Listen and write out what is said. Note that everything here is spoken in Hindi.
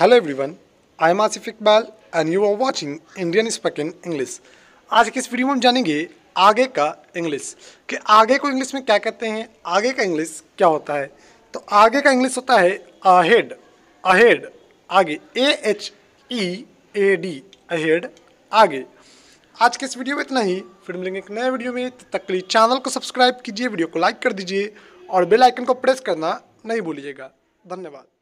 hello everyone I am Asif Iqbal and you are watching Indian spoken English आज के इस वीडियो में हम जानेंगे आगे का इंग्लिश कि आगे को इंग्लिश में क्या कहते हैं आगे का इंग्लिश क्या होता है तो आगे का इंग्लिश होता है अहेड अहेड आगे A H E A D ahead आगे आज के इस वीडियो में इतना ही फिर मिलेंगे एक नए वीडियो में तब तक के लिए चैनल को सब्सक्राइब कीजिए वीडियो को लाइक कर दीजिए और बेलाइकन को प्रेस करना नहीं भूलिएगा धन्यवाद